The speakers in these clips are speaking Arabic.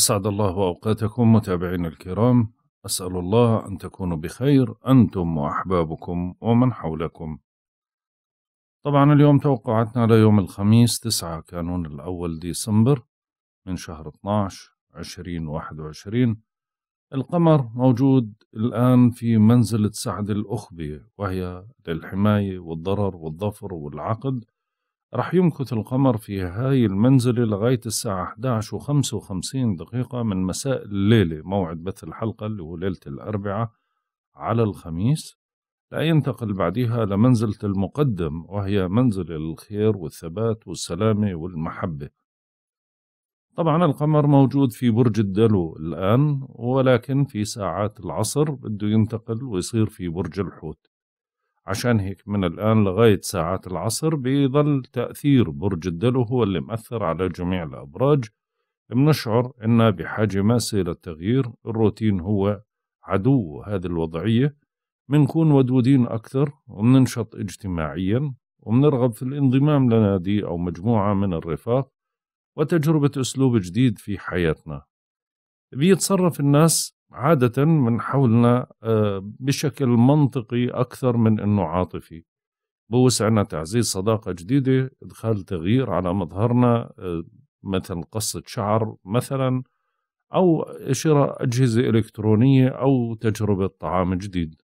أسعد الله أوقاتكم متابعين الكرام أسأل الله أن تكونوا بخير أنتم وأحبابكم ومن حولكم طبعا اليوم توقعاتنا ليوم الخميس 9 كانون الأول ديسمبر من شهر 12 2021 القمر موجود الآن في منزلة سعد الأخبي وهي للحماية والضرر والظفر والعقد رح يمكث القمر في هاي المنزلة لغاية الساعة 11 وخمسة وخمسين دقيقة من مساء الليلة موعد بث الحلقة اللي هو ليلة الأربعاء على الخميس لا ينتقل بعدها لمنزلة المقدم وهي منزل الخير والثبات والسلامة والمحبة طبعا القمر موجود في برج الدلو الآن ولكن في ساعات العصر بده ينتقل ويصير في برج الحوت عشان هيك من الآن لغاية ساعات العصر بيظل تأثير برج الدلو هو اللي مأثر على جميع الأبراج بنشعر إن بحاجة ماسة للتغيير الروتين هو عدو هذه الوضعية بنكون ودودين أكثر وبننشط اجتماعيا وبنرغب في الانضمام لنادي أو مجموعة من الرفاق وتجربة أسلوب جديد في حياتنا بيتصرف الناس عادة من حولنا آه، بشكل منطقي أكثر من أنه عاطفي بوسعنا تعزيز صداقة جديدة إدخال تغيير على مظهرنا آه، مثل قصة شعر مثلا أو شراء أجهزة إلكترونية أو تجربة طعام جديد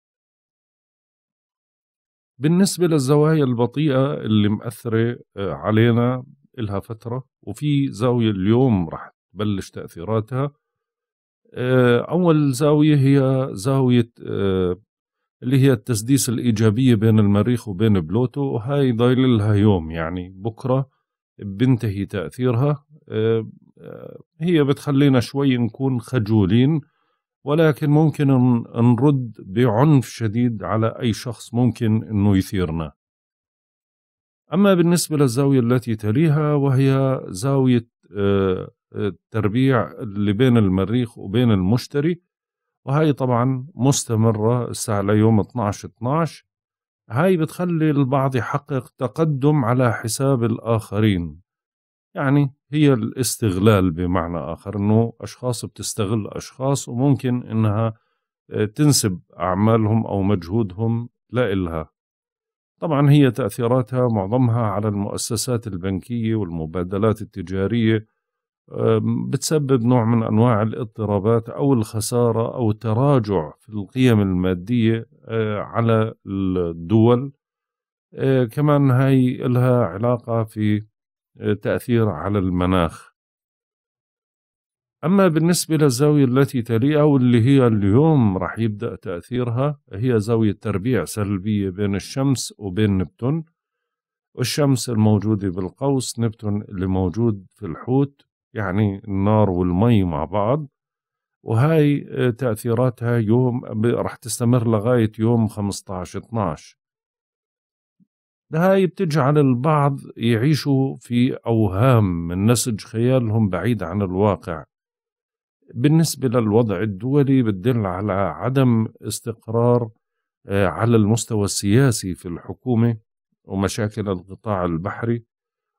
بالنسبة للزوايا البطيئة اللي مأثرة آه، علينا إلها فترة وفي زاوية اليوم رح تبلش تأثيراتها آه، أول زاوية هي زاوية آه، اللي هي التسديس الإيجابية بين المريخ وبين بلوتو وهاي لها يوم يعني بكرة بنتهي تأثيرها آه، هي بتخلينا شوي نكون خجولين ولكن ممكن نرد بعنف شديد على أي شخص ممكن أنه يثيرنا أما بالنسبة للزاوية التي تليها وهي زاوية التربيع اللي بين المريخ وبين المشتري وهي طبعا مستمرة الساعة ليوم 12 12 هاي بتخلي البعض يحقق تقدم على حساب الآخرين يعني هي الاستغلال بمعنى آخر أنه أشخاص بتستغل أشخاص وممكن أنها آه، تنسب أعمالهم أو مجهودهم لإلها طبعا هي تأثيراتها معظمها على المؤسسات البنكية والمبادلات التجارية بتسبب نوع من انواع الاضطرابات او الخساره او التراجع في القيم الماديه أه، على الدول أه، كمان هاي لها علاقه في أه، تاثير على المناخ اما بالنسبه للزاويه التي تليها واللي هي اليوم راح يبدا تاثيرها هي زاويه تربيع سلبيه بين الشمس وبين نبتون والشمس الموجوده بالقوس نبتون اللي موجود في الحوت يعني النار والمي مع بعض وهاي آه، تأثيراتها يوم رح تستمر لغاية يوم 15 12 هاي بتجعل البعض يعيشوا في أوهام من نسج خيالهم بعيد عن الواقع بالنسبة للوضع الدولي بتدل على عدم استقرار آه، على المستوى السياسي في الحكومة ومشاكل القطاع البحري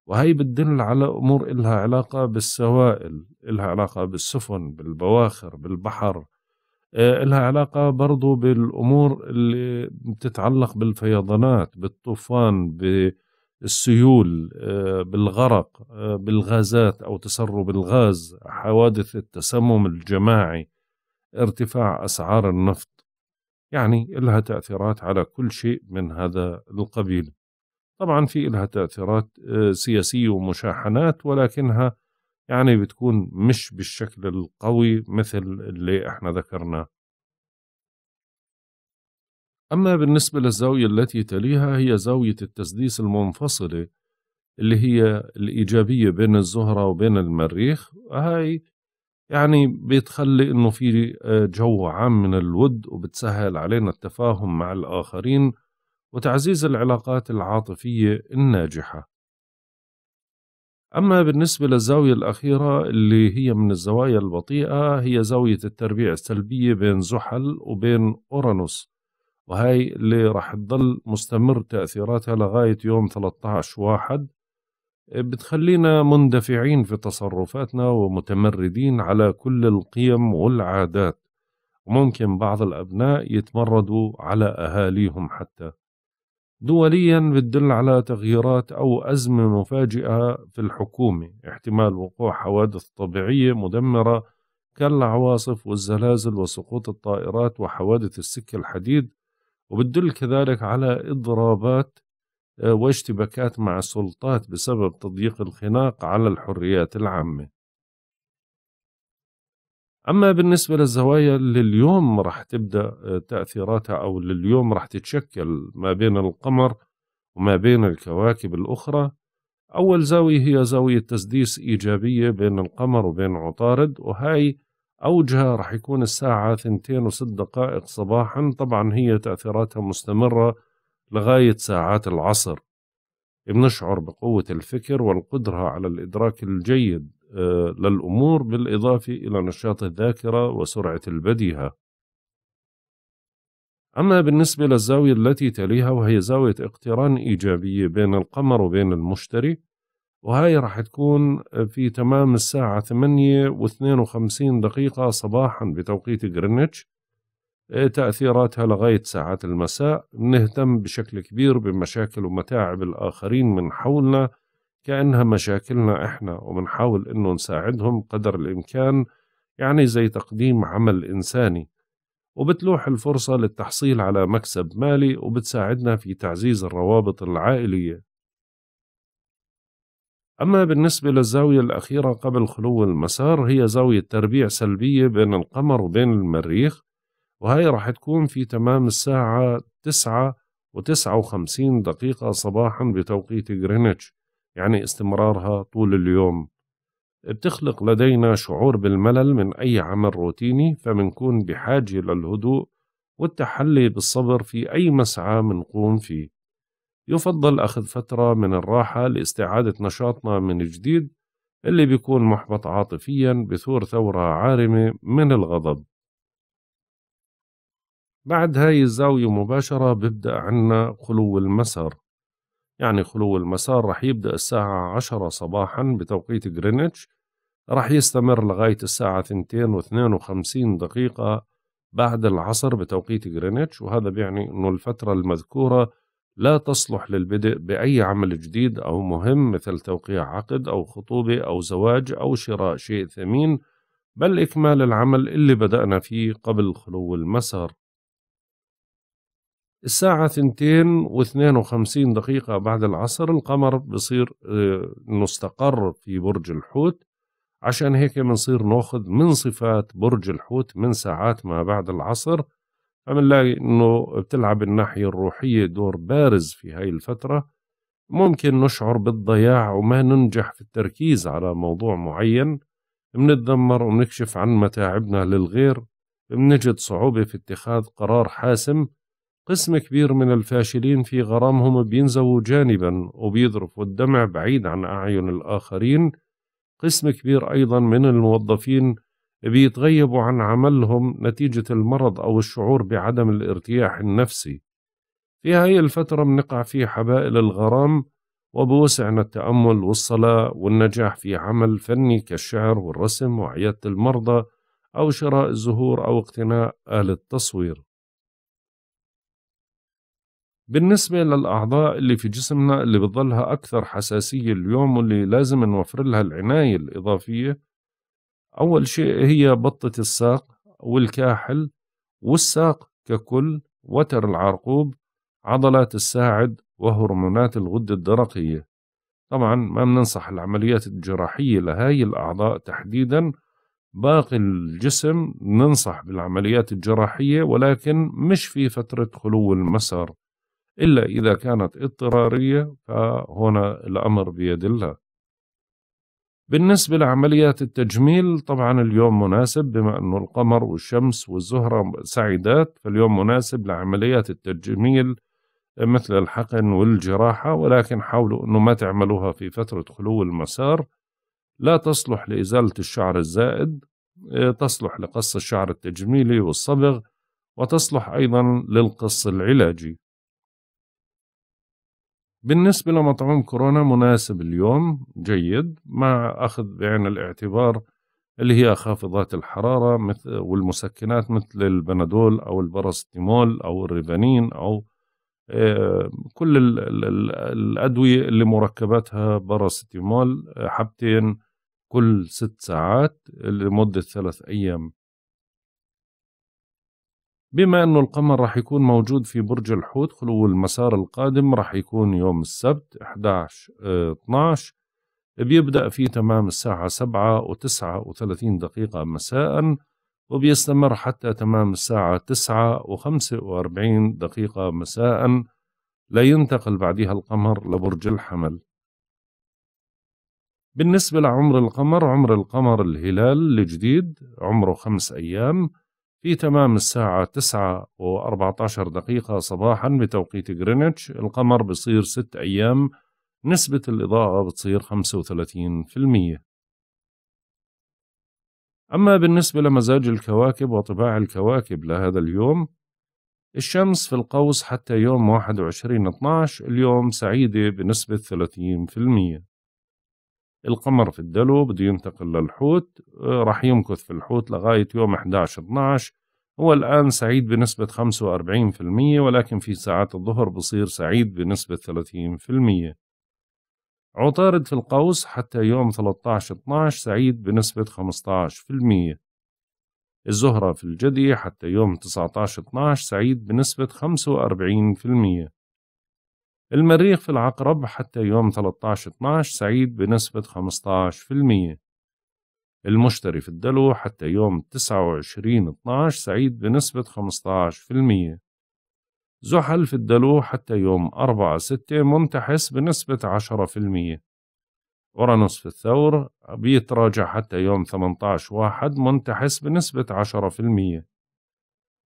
وهي بتدل على أمور إلها علاقة بالسوائل إلها علاقة بالسفن بالبواخر بالبحر آه، إلها علاقة برضو بالأمور اللي بتتعلق بالفيضانات بالطوفان بالسيول آه، بالغرق آه، بالغازات أو تسرب الغاز حوادث التسمم الجماعي ارتفاع أسعار النفط يعني إلها تأثيرات على كل شيء من هذا القبيل طبعا في لها تأثيرات آه، سياسية ومشاحنات ولكنها يعني بتكون مش بالشكل القوي مثل اللي احنا ذكرناه أما بالنسبة للزاوية التي تليها هي زاوية التسديس المنفصلة اللي هي الإيجابية بين الزهرة وبين المريخ هاي يعني بتخلي إنه في آه، جو عام من الود وبتسهل علينا التفاهم مع الآخرين وتعزيز العلاقات العاطفية الناجحة أما بالنسبة للزاوية الأخيرة اللي هي من الزوايا البطيئة هي زاوية التربيع السلبية بين زحل وبين أورانوس وهي اللي راح تظل مستمر تأثيراتها لغاية يوم 13 واحد بتخلينا مندفعين في تصرفاتنا ومتمردين على كل القيم والعادات وممكن بعض الأبناء يتمردوا على أهاليهم حتى دوليا بتدل على تغييرات أو أزمة مفاجئة في الحكومة احتمال وقوع حوادث طبيعية مدمرة كالعواصف والزلازل وسقوط الطائرات وحوادث السكة الحديد وبتدل كذلك على إضرابات آه، واشتباكات مع السلطات بسبب تضييق الخناق على الحريات العامة اما بالنسبه للزوايا اللي اليوم راح تبدا آه، تاثيراتها او اللي اليوم راح تتشكل ما بين القمر وما بين الكواكب الاخرى اول زاويه هي زاويه تسديس ايجابيه بين القمر وبين عطارد وهي اوجها راح يكون الساعه 2 و دقائق صباحا طبعا هي تاثيراتها مستمره لغايه ساعات العصر بنشعر بقوه الفكر والقدره على الادراك الجيد آه، للأمور بالإضافة إلى نشاط الذاكرة وسرعة البديهة أما بالنسبة للزاوية التي تليها وهي زاوية اقتران إيجابية بين القمر وبين المشتري وهي راح تكون في تمام الساعة 8 و52 دقيقة صباحا بتوقيت غرينتش آه، تأثيراتها لغاية ساعات المساء نهتم بشكل كبير بمشاكل ومتاعب الآخرين من حولنا كأنها مشاكلنا إحنا وبنحاول إنه نساعدهم قدر الإمكان يعني زي تقديم عمل إنساني وبتلوح الفرصة للتحصيل على مكسب مالي وبتساعدنا في تعزيز الروابط العائلية أما بالنسبة للزاوية الأخيرة قبل خلو المسار هي زاوية تربيع سلبية بين القمر وبين المريخ وهي رح تكون في تمام الساعة تسعة و59 دقيقة صباحا بتوقيت غرينتش يعني استمرارها طول اليوم بتخلق لدينا شعور بالملل من أي عمل روتيني فمنكون بحاجة للهدوء والتحلي بالصبر في أي مسعى منقوم فيه يفضل أخذ فترة من الراحة لاستعادة نشاطنا من جديد اللي بيكون محبط عاطفيا بثور ثورة عارمة من الغضب بعد هاي الزاوية مباشرة ببدأ عنا خلو المسار يعني خلو المسار رح يبدأ الساعة عشرة صباحا بتوقيت جرينتش رح يستمر لغاية الساعة ثنتين واثنين وخمسين دقيقة بعد العصر بتوقيت جرينتش وهذا بيعني أنه الفترة المذكورة لا تصلح للبدء بأي عمل جديد أو مهم مثل توقيع عقد أو خطوبة أو زواج أو شراء شيء ثمين بل إكمال العمل اللي بدأنا فيه قبل خلو المسار الساعة ثنتين واثنين وخمسين دقيقة بعد العصر القمر بصير انه استقر في برج الحوت عشان هيك بنصير ناخذ من صفات برج الحوت من ساعات ما بعد العصر فبنلاقي انه بتلعب الناحية الروحية دور بارز في هاي الفترة ممكن نشعر بالضياع وما ننجح في التركيز على موضوع معين بنتذمر وبنكشف عن متاعبنا للغير بنجد صعوبة في اتخاذ قرار حاسم قسم كبير من الفاشلين في غرامهم بينزووا جانبا وبيذرفوا الدمع بعيد عن أعين الآخرين قسم كبير أيضا من الموظفين بيتغيبوا عن عملهم نتيجة المرض أو الشعور بعدم الارتياح النفسي في هاي الفترة بنقع في حبائل الغرام وبوسعنا التأمل والصلاة والنجاح في عمل فني كالشعر والرسم وعيادة المرضى أو شراء الزهور أو اقتناء آلة تصوير بالنسبة للأعضاء اللي في جسمنا اللي بتظلها أكثر حساسية اليوم واللي لازم نوفر لها العناية الإضافية أول شيء هي بطة الساق والكاحل والساق ككل وتر العرقوب عضلات الساعد وهرمونات الغدة الدرقية طبعا ما بننصح العمليات الجراحية لهاي الأعضاء تحديدا باقي الجسم ننصح بالعمليات الجراحية ولكن مش في فترة خلو المسار إلا إذا كانت اضطرارية فهنا الأمر بيد الله بالنسبة لعمليات التجميل طبعا اليوم مناسب بما أنه القمر والشمس والزهرة سعيدات فاليوم مناسب لعمليات التجميل مثل الحقن والجراحة ولكن حاولوا أنه ما تعملوها في فترة خلو المسار لا تصلح لإزالة الشعر الزائد آه، تصلح لقص الشعر التجميلي والصبغ وتصلح أيضا للقص العلاجي بالنسبة لمطعوم كورونا مناسب اليوم جيد مع أخذ بعين الاعتبار اللي هي خافضات الحرارة مثل والمسكنات مثل البنادول أو الباراسيتامول أو الريفانين أو آه، كل الأدوية اللي مركباتها باراسيتامول آه، حبتين كل ست ساعات لمدة ثلاث أيام بما أنه القمر راح يكون موجود في برج الحوت خلو المسار القادم راح يكون يوم السبت 11 12 آه، بيبدأ في تمام الساعة 7 و9 و30 دقيقة مساء وبيستمر حتى تمام الساعة 9 و45 دقيقة مساء لا ينتقل بعدها القمر لبرج الحمل بالنسبة لعمر القمر عمر القمر الهلال الجديد عمره خمس أيام في تمام الساعة تسعة و عشر دقيقة صباحا بتوقيت غرينتش القمر بصير ست أيام نسبة الإضاءة بتصير المية أما بالنسبة لمزاج الكواكب وطباع الكواكب لهذا اليوم الشمس في القوس حتى يوم وعشرين اثناش اليوم سعيدة بنسبة المية القمر في الدلو بده ينتقل للحوت آه، راح يمكث في الحوت لغاية يوم 11-12 هو الآن سعيد بنسبة 45% ولكن في ساعات الظهر بصير سعيد بنسبة 30% عطارد في القوس حتى يوم 13-12 سعيد بنسبة 15% الزهرة في الجدي حتى يوم 19-12 سعيد بنسبة 45% المريخ في العقرب حتى يوم 13/12 سعيد بنسبة 15% المشتري في الدلو حتى يوم 29/12 سعيد بنسبة 15% زحل في الدلو حتى يوم 4/6 منتحس بنسبة 10% أورانوس في الثور بيتراجع حتى يوم 18 واحد منتحس بنسبة 10%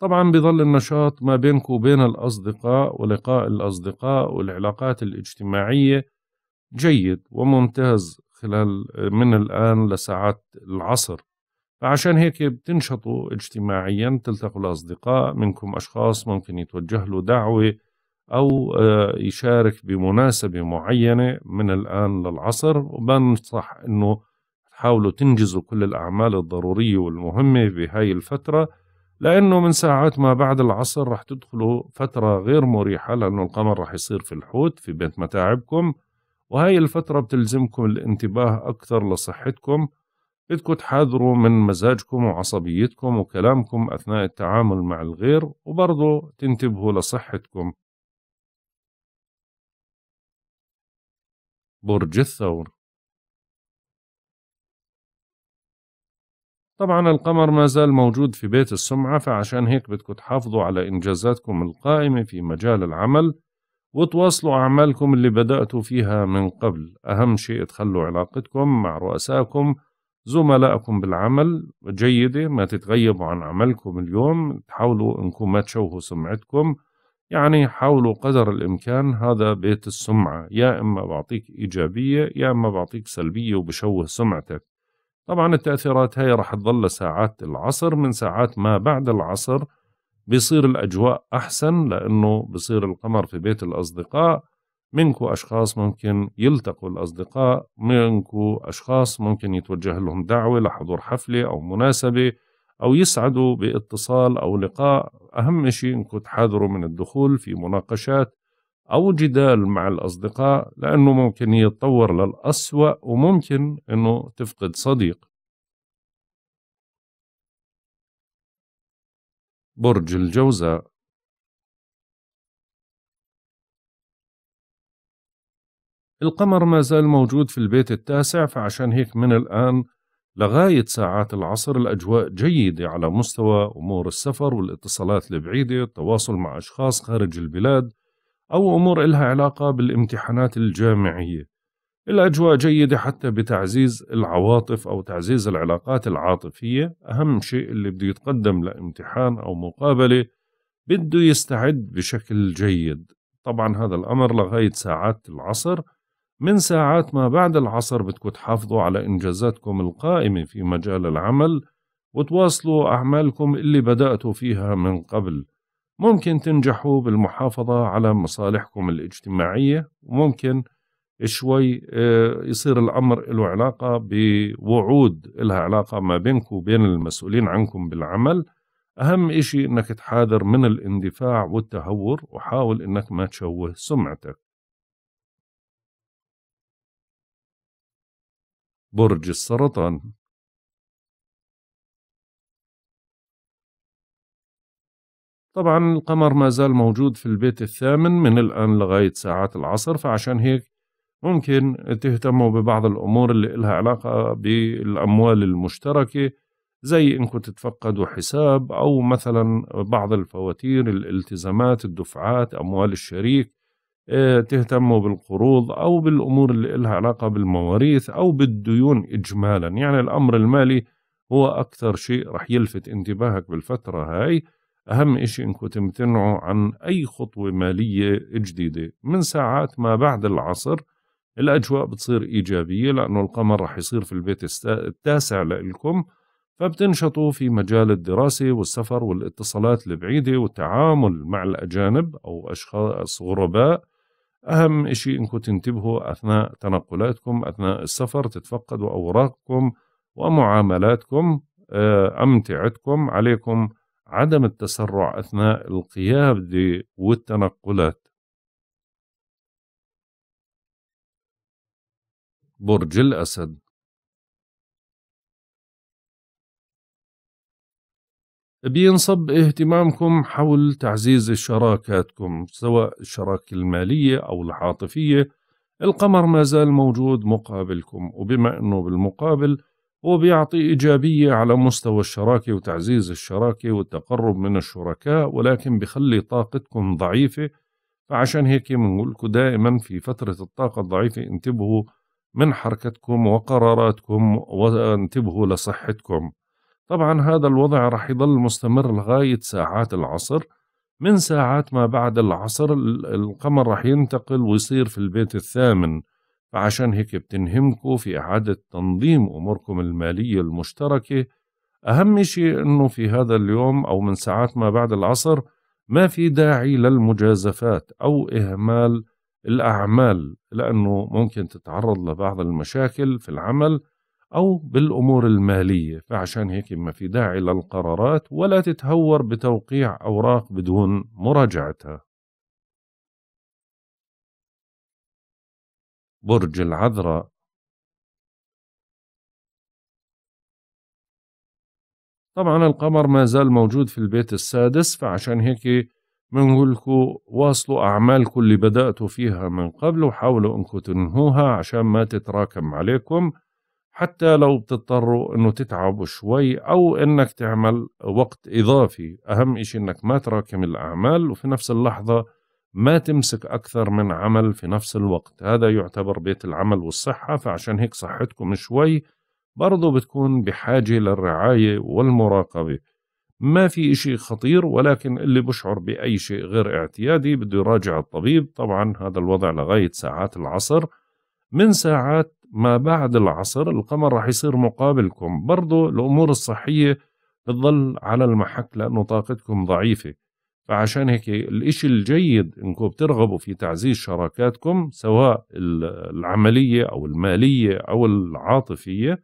طبعا بظل النشاط ما بينك وبين الأصدقاء ولقاء الأصدقاء والعلاقات الاجتماعية جيد وممتاز خلال من الآن لساعات العصر فعشان هيك بتنشطوا اجتماعيا تلتقوا الأصدقاء منكم أشخاص ممكن يتوجه له دعوة أو آه، يشارك بمناسبة معينة من الآن للعصر وبنصح أنه تحاولوا تنجزوا كل الأعمال الضرورية والمهمة بهاي الفترة لأنه من ساعات ما بعد العصر رح تدخلوا فترة غير مريحة لأنه القمر رح يصير في الحوت في بيت متاعبكم وهي الفترة بتلزمكم الانتباه أكثر لصحتكم بدكم تحاذروا من مزاجكم وعصبيتكم وكلامكم أثناء التعامل مع الغير وبرضه تنتبهوا لصحتكم برج الثور طبعا القمر ما زال موجود في بيت السمعة فعشان هيك بدكم تحافظوا على إنجازاتكم القائمة في مجال العمل وتواصلوا أعمالكم اللي بدأتوا فيها من قبل أهم شيء تخلوا علاقتكم مع رؤسائكم زملائكم بالعمل جيدة ما تتغيبوا عن عملكم اليوم تحاولوا أنكم ما تشوهوا سمعتكم يعني حاولوا قدر الإمكان هذا بيت السمعة يا إما بعطيك إيجابية يا إما بعطيك سلبية وبشوه سمعتك طبعا التأثيرات هي راح تظل ساعات العصر من ساعات ما بعد العصر بيصير الأجواء أحسن لأنه بصير القمر في بيت الأصدقاء منكو أشخاص ممكن يلتقوا الأصدقاء منكو أشخاص ممكن يتوجه لهم دعوة لحضور حفلة أو مناسبة أو يسعدوا باتصال أو لقاء أهم شيء أنكم تحاذروا من الدخول في مناقشات أو جدال مع الأصدقاء لأنه ممكن يتطور للأسوأ وممكن أنه تفقد صديق برج الجوزاء القمر ما زال موجود في البيت التاسع فعشان هيك من الآن لغاية ساعات العصر الأجواء جيدة على مستوى أمور السفر والاتصالات البعيدة التواصل مع أشخاص خارج البلاد أو أمور إلها علاقة بالامتحانات الجامعية الأجواء جيدة حتى بتعزيز العواطف أو تعزيز العلاقات العاطفية أهم شيء اللي بده يتقدم لامتحان أو مقابلة بده يستعد بشكل جيد طبعا هذا الأمر لغاية ساعات العصر من ساعات ما بعد العصر بدكم تحافظوا على إنجازاتكم القائمة في مجال العمل وتواصلوا أعمالكم اللي بدأتوا فيها من قبل ممكن تنجحوا بالمحافظة على مصالحكم الاجتماعية وممكن شوي آه، يصير الأمر له علاقة بوعود لها علاقة ما بينكم وبين المسؤولين عنكم بالعمل أهم إشي إنك تحاذر من الاندفاع والتهور وحاول إنك ما تشوه سمعتك برج السرطان طبعا القمر ما زال موجود في البيت الثامن من الآن لغاية ساعات العصر فعشان هيك ممكن تهتموا ببعض الأمور اللي إلها علاقة بالأموال المشتركة زي إنكم تتفقدوا حساب أو مثلا بعض الفواتير الالتزامات الدفعات أموال الشريك آه، تهتموا بالقروض أو بالأمور اللي إلها علاقة بالمواريث أو بالديون إجمالا يعني الأمر المالي هو أكثر شيء رح يلفت انتباهك بالفترة هاي أهم شيء أنكم تمتنعوا عن أي خطوة مالية جديدة من ساعات ما بعد العصر الأجواء بتصير إيجابية لأنه القمر رح يصير في البيت التاسع لإلكم فبتنشطوا في مجال الدراسة والسفر والاتصالات البعيدة والتعامل مع الأجانب أو أشخاص غرباء أهم شيء إنكم تنتبهوا أثناء تنقلاتكم أثناء السفر تتفقدوا أوراقكم ومعاملاتكم آه، أمتعتكم عليكم عدم التسرع أثناء القيام والتنقلات برج الأسد بينصب اهتمامكم حول تعزيز شراكاتكم سواء الشراكة المالية أو العاطفية القمر ما زال موجود مقابلكم وبما أنه بالمقابل وبيعطي إيجابية على مستوى الشراكة وتعزيز الشراكة والتقرب من الشركاء ولكن بخلي طاقتكم ضعيفة فعشان هيك بنقول لكم دائما في فترة الطاقة الضعيفة انتبهوا من حركتكم وقراراتكم وانتبهوا لصحتكم طبعا هذا الوضع رح يضل مستمر لغاية ساعات العصر من ساعات ما بعد العصر القمر رح ينتقل ويصير في البيت الثامن فعشان هيك بتنهمكوا في إعادة تنظيم أموركم المالية المشتركة أهم شيء أنه في هذا اليوم أو من ساعات ما بعد العصر ما في داعي للمجازفات أو إهمال الأعمال لأنه ممكن تتعرض لبعض المشاكل في العمل أو بالأمور المالية فعشان هيك ما في داعي للقرارات ولا تتهور بتوقيع أوراق بدون مراجعتها برج العذراء طبعا القمر ما زال موجود في البيت السادس فعشان هيك بنقول لكم واصلوا أعمالكم اللي بدأتوا فيها من قبل وحاولوا أنكم تنهوها عشان ما تتراكم عليكم حتى لو بتضطروا أنه تتعبوا شوي أو أنك تعمل وقت إضافي أهم إشي أنك ما تراكم الأعمال وفي نفس اللحظة ما تمسك أكثر من عمل في نفس الوقت هذا يعتبر بيت العمل والصحة فعشان هيك صحتكم شوي برضو بتكون بحاجة للرعاية والمراقبة ما في إشي خطير ولكن اللي بشعر بأي شيء غير اعتيادي بده يراجع الطبيب طبعا هذا الوضع لغاية ساعات العصر من ساعات ما بعد العصر القمر رح يصير مقابلكم برضو الأمور الصحية بتظل على المحك لأنه طاقتكم ضعيفة فعشان هيك الإشي الجيد إنكم بترغبوا في تعزيز شراكاتكم سواء العملية أو المالية أو العاطفية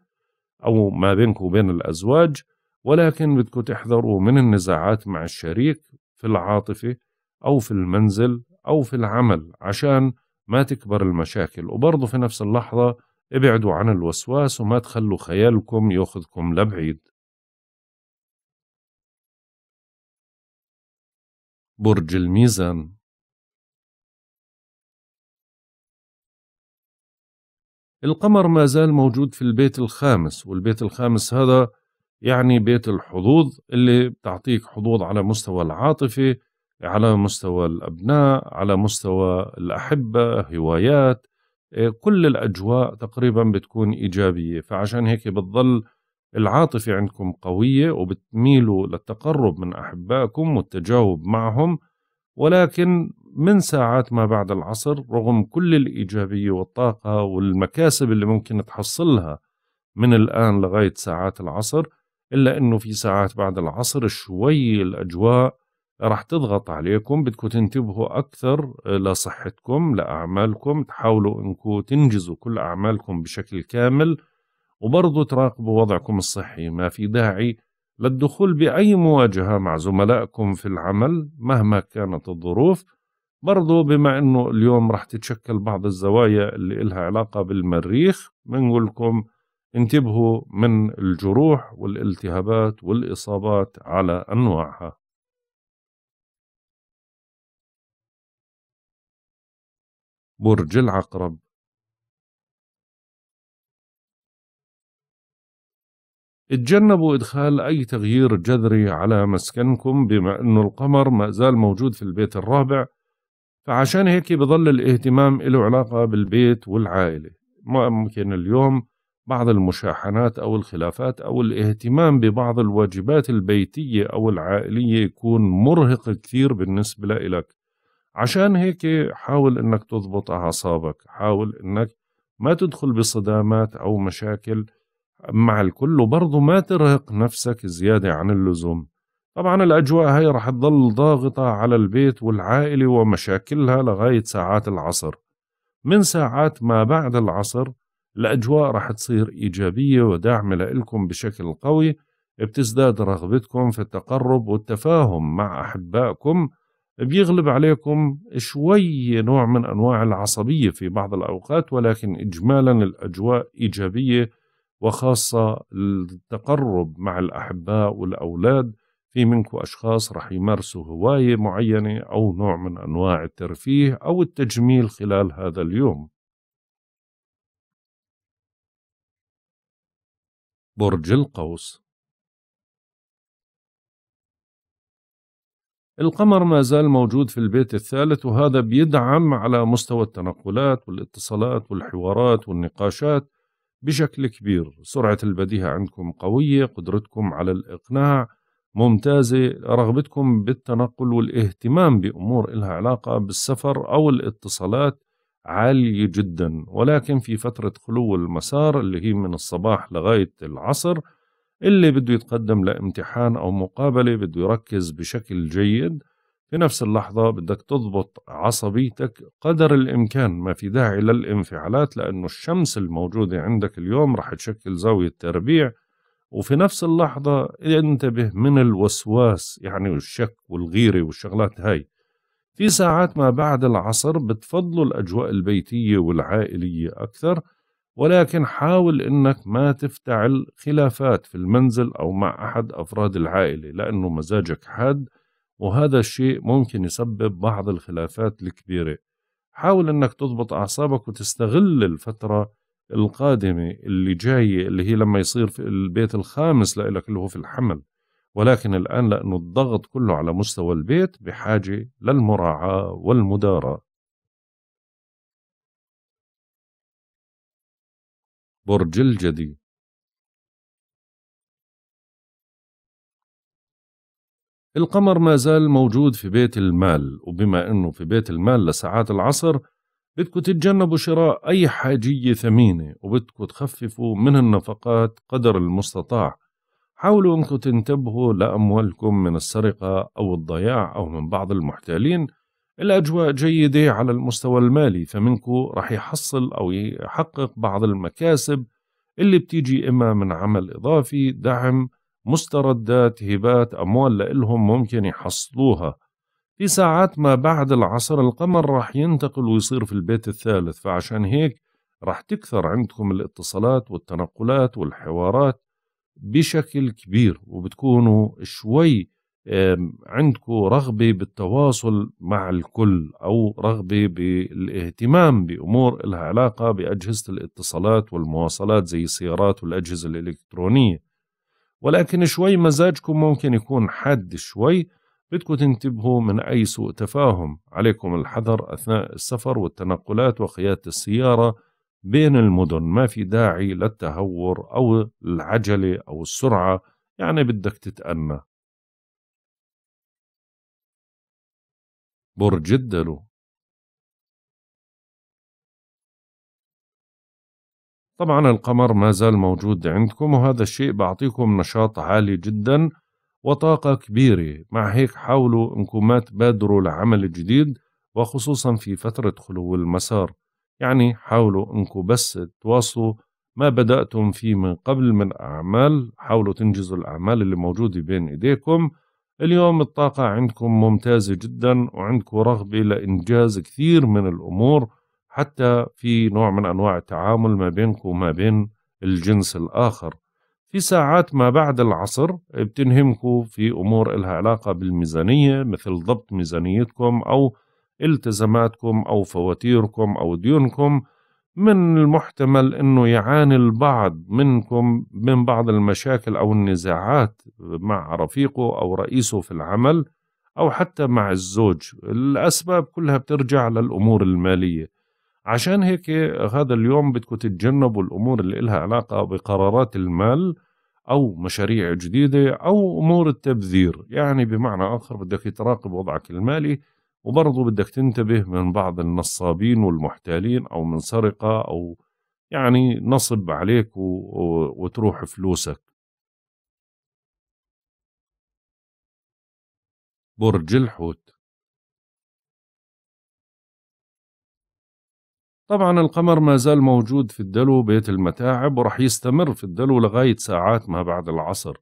أو ما بينكم وبين الأزواج ولكن بدكم تحذروا من النزاعات مع الشريك في العاطفة أو في المنزل أو في العمل عشان ما تكبر المشاكل وبرضه في نفس اللحظة ابعدوا عن الوسواس وما تخلوا خيالكم ياخذكم لبعيد برج الميزان القمر ما زال موجود في البيت الخامس والبيت الخامس هذا يعني بيت الحظوظ اللي بتعطيك حظوظ على مستوى العاطفة على مستوى الأبناء على مستوى الأحبة هوايات إيه، كل الأجواء تقريبا بتكون إيجابية فعشان هيك بتظل العاطفة عندكم قوية وبتميلوا للتقرب من أحبائكم والتجاوب معهم ولكن من ساعات ما بعد العصر رغم كل الإيجابية والطاقة والمكاسب اللي ممكن تحصلها من الآن لغاية ساعات العصر إلا أنه في ساعات بعد العصر شوي الأجواء راح تضغط عليكم بدكم تنتبهوا أكثر آه، لصحتكم لأعمالكم تحاولوا أنكم تنجزوا كل أعمالكم بشكل كامل وبرضه تراقبوا وضعكم الصحي ما في داعي للدخول بأي مواجهة مع زملائكم في العمل مهما كانت الظروف برضو بما أنه اليوم رح تتشكل بعض الزوايا اللي إلها علاقة بالمريخ بنقول لكم انتبهوا من الجروح والالتهابات والإصابات على أنواعها برج العقرب اتجنبوا إدخال أي تغيير جذري على مسكنكم بما أنه القمر ما زال موجود في البيت الرابع فعشان هيك بظل الاهتمام له علاقة بالبيت والعائلة ممكن اليوم بعض المشاحنات أو الخلافات أو الاهتمام ببعض الواجبات البيتية أو العائلية يكون مرهق كثير بالنسبة لإلك عشان هيك حاول إنك تضبط أعصابك حاول إنك ما تدخل بصدامات أو مشاكل مع الكل وبرضه ما ترهق نفسك زيادة عن اللزوم طبعا الأجواء هاي رح تضل ضاغطة على البيت والعائلة ومشاكلها لغاية ساعات العصر من ساعات ما بعد العصر الأجواء رح تصير إيجابية وداعمة لإلكم بشكل قوي بتزداد رغبتكم في التقرب والتفاهم مع أحبائكم بيغلب عليكم شوي نوع من أنواع العصبية في بعض الأوقات ولكن إجمالا الأجواء إيجابية وخاصة التقرب مع الأحباء والأولاد في منكم أشخاص رح يمارسوا هواية معينة أو نوع من أنواع الترفيه أو التجميل خلال هذا اليوم برج القوس القمر ما زال موجود في البيت الثالث وهذا بيدعم على مستوى التنقلات والاتصالات والحوارات والنقاشات بشكل كبير سرعة البديهة عندكم قوية قدرتكم على الإقناع ممتازة رغبتكم بالتنقل والاهتمام بأمور إلها علاقة بالسفر أو الاتصالات عالية جدا ولكن في فترة خلو المسار اللي هي من الصباح لغاية العصر اللي بده يتقدم لامتحان أو مقابلة بده يركز بشكل جيد في نفس اللحظة بدك تضبط عصبيتك قدر الإمكان ما في داعي للانفعالات لأنه الشمس الموجودة عندك اليوم رح تشكل زاوية تربيع وفي نفس اللحظة انتبه من الوسواس يعني والشك والغيرة والشغلات هاي في ساعات ما بعد العصر بتفضلوا الأجواء البيتية والعائلية أكثر ولكن حاول إنك ما تفتعل خلافات في المنزل أو مع أحد أفراد العائلة لأنه مزاجك حاد وهذا الشيء ممكن يسبب بعض الخلافات الكبيرة حاول أنك تضبط أعصابك وتستغل الفترة القادمة اللي جاية اللي هي لما يصير في البيت الخامس لإلك اللي هو في الحمل ولكن الآن لأنه الضغط كله على مستوى البيت بحاجة للمراعاة والمداراة برج الجدي القمر ما زال موجود في بيت المال وبما أنه في بيت المال لساعات العصر بدكم تتجنبوا شراء أي حاجية ثمينة وبدكم تخففوا من النفقات قدر المستطاع حاولوا أنكم تنتبهوا لأموالكم من السرقة أو الضياع أو من بعض المحتالين الأجواء جيدة على المستوى المالي فمنكم رح يحصل أو يحقق بعض المكاسب اللي بتيجي إما من عمل إضافي دعم مستردات هبات أموال لإلهم ممكن يحصلوها في ساعات ما بعد العصر القمر راح ينتقل ويصير في البيت الثالث فعشان هيك راح تكثر عندكم الاتصالات والتنقلات والحوارات بشكل كبير وبتكونوا شوي عندكم رغبة بالتواصل مع الكل أو رغبة بالاهتمام بأمور لها علاقة بأجهزة الاتصالات والمواصلات زي السيارات والأجهزة الإلكترونية ولكن شوي مزاجكم ممكن يكون حاد شوي بدكم تنتبهوا من أي سوء تفاهم عليكم الحذر أثناء السفر والتنقلات وقيادة السيارة بين المدن ما في داعي للتهور أو العجلة أو السرعة يعني بدك تتأنى برج الدلو طبعا القمر ما زال موجود عندكم وهذا الشيء بعطيكم نشاط عالي جدا وطاقة كبيرة مع هيك حاولوا انكم ما تبادروا لعمل جديد وخصوصا في فترة خلو المسار يعني حاولوا انكم بس تواصلوا ما بدأتم فيه من قبل من أعمال حاولوا تنجزوا الأعمال اللي موجودة بين إيديكم اليوم الطاقة عندكم ممتازة جدا وعندكم رغبة لإنجاز كثير من الأمور حتى في نوع من أنواع التعامل ما بينكم وما بين الجنس الآخر في ساعات ما بعد العصر بتنهمكم في أمور إلها علاقة بالميزانية مثل ضبط ميزانيتكم أو التزاماتكم أو فواتيركم أو ديونكم من المحتمل أنه يعاني البعض منكم من بعض المشاكل أو النزاعات مع رفيقه أو رئيسه في العمل أو حتى مع الزوج الأسباب كلها بترجع للأمور المالية عشان هيك هذا اليوم بدكم تتجنبوا الأمور اللي إلها علاقة بقرارات المال أو مشاريع جديدة أو أمور التبذير يعني بمعنى آخر بدك تراقب وضعك المالي وبرضه بدك تنتبه من بعض النصابين والمحتالين أو من سرقة أو يعني نصب عليك وتروح فلوسك برج الحوت طبعا القمر ما زال موجود في الدلو بيت المتاعب ورح يستمر في الدلو لغاية ساعات ما بعد العصر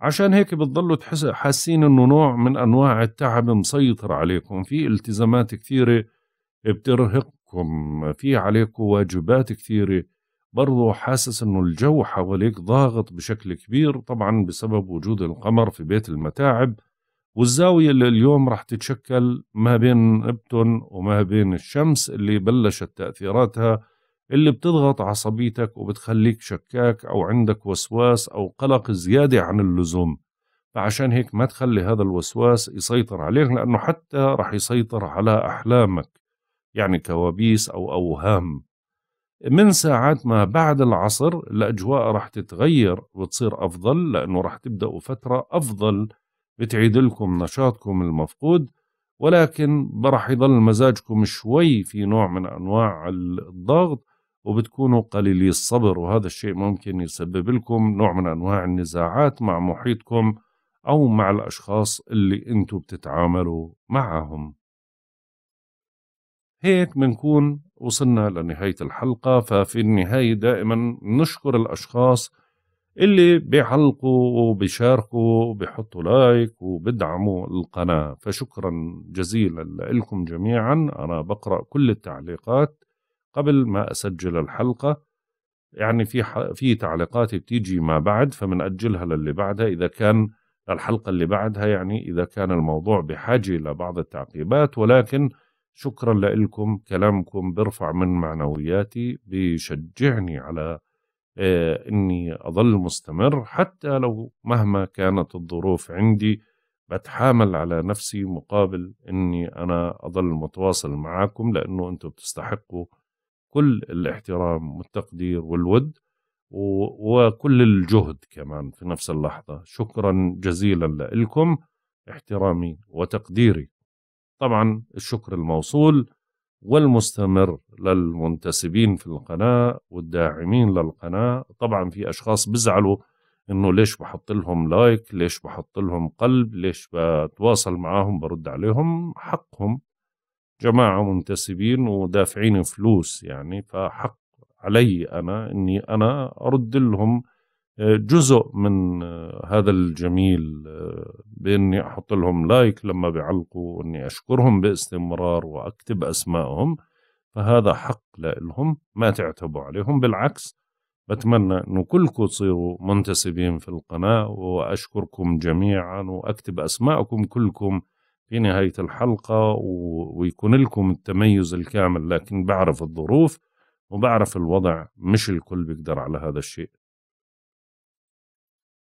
عشان هيك بتضلوا حاسين انه نوع من انواع التعب مسيطر عليكم في التزامات كثيرة بترهقكم في عليكم واجبات كثيرة برضو حاسس انه الجو حواليك ضاغط بشكل كبير طبعا بسبب وجود القمر في بيت المتاعب والزاوية اللي اليوم راح تتشكل ما بين نبتون وما بين الشمس اللي بلشت تأثيراتها اللي بتضغط عصبيتك وبتخليك شكاك أو عندك وسواس أو قلق زيادة عن اللزوم فعشان هيك ما تخلي هذا الوسواس يسيطر عليك لأنه حتى راح يسيطر على أحلامك يعني كوابيس أو أوهام من ساعات ما بعد العصر الأجواء راح تتغير وتصير أفضل لأنه راح تبدأ فترة أفضل بتعيد لكم نشاطكم المفقود ولكن راح يضل مزاجكم شوي في نوع من أنواع الضغط وبتكونوا قليلي الصبر وهذا الشيء ممكن يسبب لكم نوع من أنواع النزاعات مع محيطكم أو مع الأشخاص اللي أنتوا بتتعاملوا معهم هيك بنكون وصلنا لنهاية الحلقة ففي النهاية دائما نشكر الأشخاص اللي بيعلقوا وبيشاركوا وبيحطوا لايك وبدعموا القناة فشكرا جزيلا لكم جميعا أنا بقرأ كل التعليقات قبل ما أسجل الحلقة يعني في ح... في تعليقات بتيجي ما بعد أجلها للي بعدها إذا كان الحلقة اللي بعدها يعني إذا كان الموضوع بحاجة إلى بعض التعقيبات ولكن شكرا لكم كلامكم برفع من معنوياتي بيشجعني على آه، اني اظل مستمر حتى لو مهما كانت الظروف عندي بتحامل على نفسي مقابل اني انا اظل متواصل معاكم لانه انتم بتستحقوا كل الاحترام والتقدير والود وكل الجهد كمان في نفس اللحظه شكرا جزيلا لكم احترامي وتقديري طبعا الشكر الموصول والمستمر للمنتسبين في القناة والداعمين للقناة طبعا في أشخاص بزعلوا انه ليش بحط لهم لايك ليش بحط لهم قلب ليش بتواصل معاهم برد عليهم حقهم جماعة منتسبين ودافعين فلوس يعني فحق علي أنا إني أنا أرد لهم جزء من آه، هذا الجميل آه، باني احط لهم لايك لما بيعلقوا واني اشكرهم باستمرار واكتب اسمائهم فهذا حق لهم ما تعتبوا عليهم بالعكس بتمنى انه كلكم تصيروا منتسبين في القناة واشكركم جميعا واكتب اسماءكم كلكم في نهاية الحلقة ويكون لكم التميز الكامل لكن بعرف الظروف وبعرف الوضع مش الكل بيقدر على هذا الشيء